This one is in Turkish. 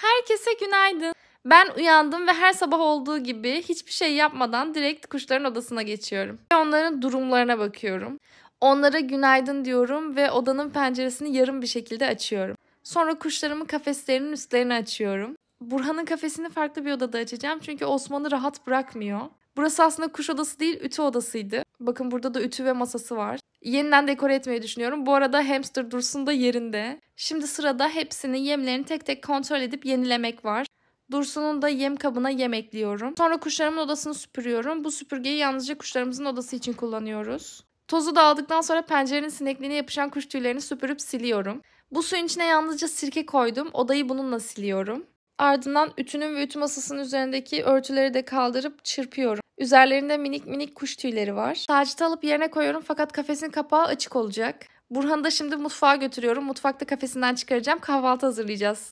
Herkese günaydın. Ben uyandım ve her sabah olduğu gibi hiçbir şey yapmadan direkt kuşların odasına geçiyorum. Ve onların durumlarına bakıyorum. Onlara günaydın diyorum ve odanın penceresini yarım bir şekilde açıyorum. Sonra kuşlarımı kafeslerinin üstlerini açıyorum. Burhan'ın kafesini farklı bir odada açacağım çünkü Osman'ı rahat bırakmıyor. Burası aslında kuş odası değil, ütü odasıydı. Bakın burada da ütü ve masası var. Yeniden dekore etmeyi düşünüyorum. Bu arada hamster dursun da yerinde. Şimdi sırada hepsinin yemlerini tek tek kontrol edip yenilemek var. Dursun'un da yem kabına yem ekliyorum. Sonra kuşlarımın odasını süpürüyorum. Bu süpürgeyi yalnızca kuşlarımızın odası için kullanıyoruz. Tozu dağıldıktan sonra pencerenin sinekliğine yapışan kuş tüylerini süpürüp siliyorum. Bu suyun içine yalnızca sirke koydum. Odayı bununla siliyorum. Ardından ütünün ve ütü masasının üzerindeki örtüleri de kaldırıp çırpıyorum. Üzerlerinde minik minik kuş tüyleri var. Tacita alıp yerine koyuyorum fakat kafesin kapağı açık olacak. Burhan'ı da şimdi mutfağa götürüyorum. Mutfakta kafesinden çıkaracağım. Kahvaltı hazırlayacağız.